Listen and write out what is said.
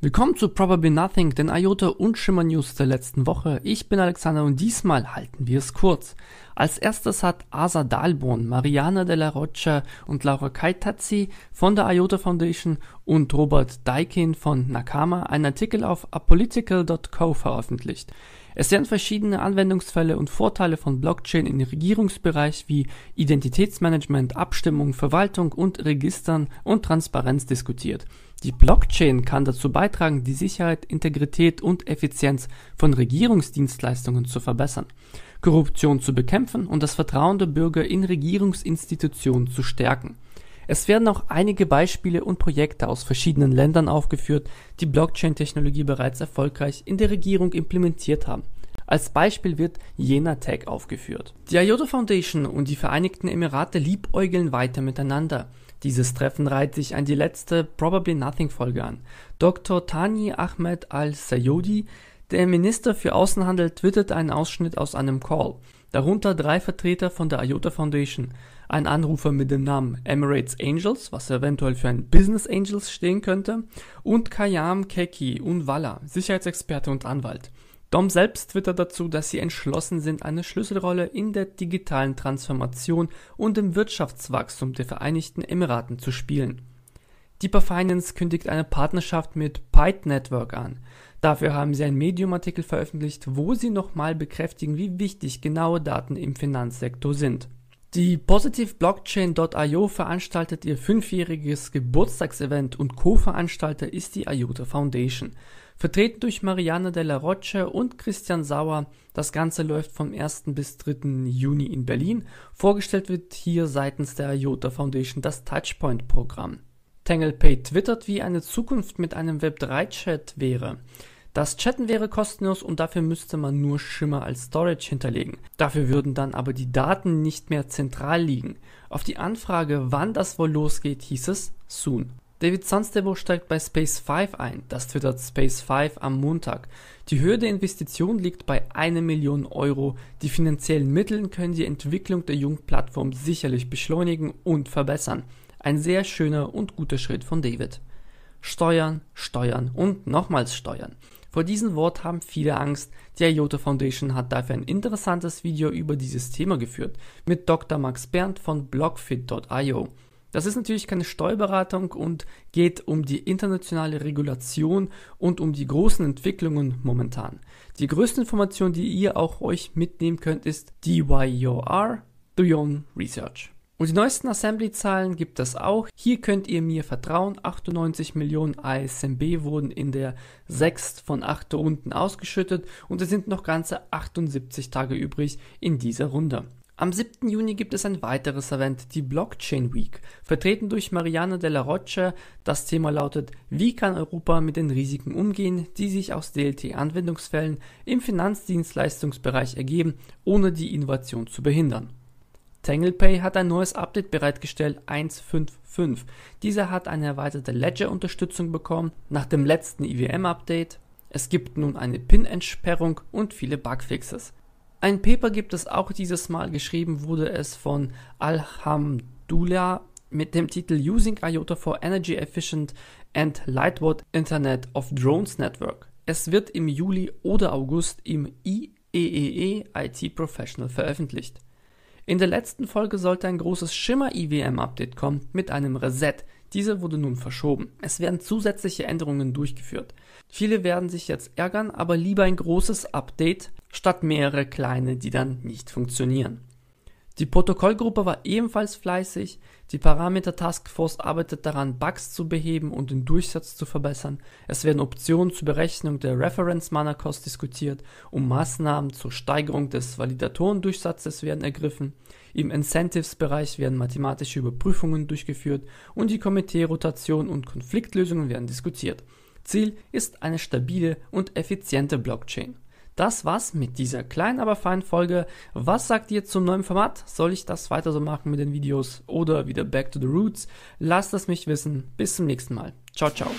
Willkommen zu Probably Nothing, den IOTA und Schimmer News der letzten Woche. Ich bin Alexander und diesmal halten wir es kurz. Als erstes hat Asa Dalborn, Mariana de la Rocha und Laura Kaitazzi von der IOTA Foundation und Robert Daikin von Nakama einen Artikel auf apolitical.co veröffentlicht. Es werden verschiedene Anwendungsfälle und Vorteile von Blockchain in Regierungsbereich wie Identitätsmanagement, Abstimmung, Verwaltung und Registern und Transparenz diskutiert. Die Blockchain kann dazu beitragen, die Sicherheit, Integrität und Effizienz von Regierungsdienstleistungen zu verbessern, Korruption zu bekämpfen und das Vertrauen der Bürger in Regierungsinstitutionen zu stärken. Es werden auch einige Beispiele und Projekte aus verschiedenen Ländern aufgeführt, die Blockchain-Technologie bereits erfolgreich in der Regierung implementiert haben. Als Beispiel wird jener Tag aufgeführt. Die IOTA Foundation und die Vereinigten Emirate liebäugeln weiter miteinander. Dieses Treffen reiht sich an die letzte Probably Nothing Folge an. Dr. Tani Ahmed Al-Sayodi, der Minister für Außenhandel, twittert einen Ausschnitt aus einem Call. Darunter drei Vertreter von der IOTA Foundation. Ein Anrufer mit dem Namen Emirates Angels, was eventuell für ein Business Angels stehen könnte, und Kayam Keki Unwala, Sicherheitsexperte und Anwalt. Dom selbst twittert dazu, dass sie entschlossen sind, eine Schlüsselrolle in der digitalen Transformation und im Wirtschaftswachstum der Vereinigten Emiraten zu spielen. Deeper Finance kündigt eine Partnerschaft mit Pyte Network an. Dafür haben sie einen Medium-Artikel veröffentlicht, wo sie nochmal bekräftigen, wie wichtig genaue Daten im Finanzsektor sind die PositiveBlockchain.io veranstaltet ihr fünfjähriges Geburtstagsevent und Co-Veranstalter ist die IOTA Foundation. Vertreten durch Marianne de la Roche und Christian Sauer. Das Ganze läuft vom 1. bis 3. Juni in Berlin. Vorgestellt wird hier seitens der IOTA Foundation das Touchpoint-Programm. TanglePay twittert, wie eine Zukunft mit einem Web3-Chat wäre. Das Chatten wäre kostenlos und dafür müsste man nur Schimmer als Storage hinterlegen. Dafür würden dann aber die Daten nicht mehr zentral liegen. Auf die Anfrage, wann das wohl losgeht, hieß es soon. David Sunstable steigt bei Space 5 ein. Das twittert Space 5 am Montag. Die Höhe der Investition liegt bei 1 Million Euro. Die finanziellen Mittel können die Entwicklung der jungen Plattform sicherlich beschleunigen und verbessern. Ein sehr schöner und guter Schritt von David. Steuern, Steuern und nochmals Steuern. Vor diesem Wort haben viele Angst. Die IOTA Foundation hat dafür ein interessantes Video über dieses Thema geführt mit Dr. Max Berndt von blockfit.io. Das ist natürlich keine Steuerberatung und geht um die internationale Regulation und um die großen Entwicklungen momentan. Die größte Information, die ihr auch euch mitnehmen könnt, ist DYOR, Do Your Own Research. Und die neuesten Assembly-Zahlen gibt es auch. Hier könnt ihr mir vertrauen. 98 Millionen ASMB wurden in der 6 von 8 Runden ausgeschüttet und es sind noch ganze 78 Tage übrig in dieser Runde. Am 7. Juni gibt es ein weiteres Event, die Blockchain Week, vertreten durch Marianne della la Roche. Das Thema lautet, wie kann Europa mit den Risiken umgehen, die sich aus DLT-Anwendungsfällen im Finanzdienstleistungsbereich ergeben, ohne die Innovation zu behindern. TanglePay hat ein neues Update bereitgestellt 1.5.5. Dieser hat eine erweiterte Ledger-Unterstützung bekommen nach dem letzten IWM-Update. Es gibt nun eine PIN-Entsperrung und viele Bugfixes. Ein Paper gibt es auch dieses Mal, geschrieben wurde es von Alhamdullah mit dem Titel Using IOTA for Energy Efficient and Lightweight Internet of Drones Network. Es wird im Juli oder August im IEEE IT Professional veröffentlicht. In der letzten Folge sollte ein großes Schimmer-IWM-Update kommen mit einem Reset. Diese wurde nun verschoben. Es werden zusätzliche Änderungen durchgeführt. Viele werden sich jetzt ärgern, aber lieber ein großes Update statt mehrere kleine, die dann nicht funktionieren. Die Protokollgruppe war ebenfalls fleißig, die parameter Task Force arbeitet daran, Bugs zu beheben und den Durchsatz zu verbessern, es werden Optionen zur Berechnung der Reference-Mana-Cost diskutiert und Maßnahmen zur Steigerung des Validatorendurchsatzes durchsatzes werden ergriffen, im Incentives-Bereich werden mathematische Überprüfungen durchgeführt und die Komitee-Rotation und Konfliktlösungen werden diskutiert. Ziel ist eine stabile und effiziente Blockchain das war's mit dieser kleinen, aber feinen Folge. Was sagt ihr zum neuen Format? Soll ich das weiter so machen mit den Videos oder wieder back to the roots? Lasst es mich wissen. Bis zum nächsten Mal. Ciao, ciao.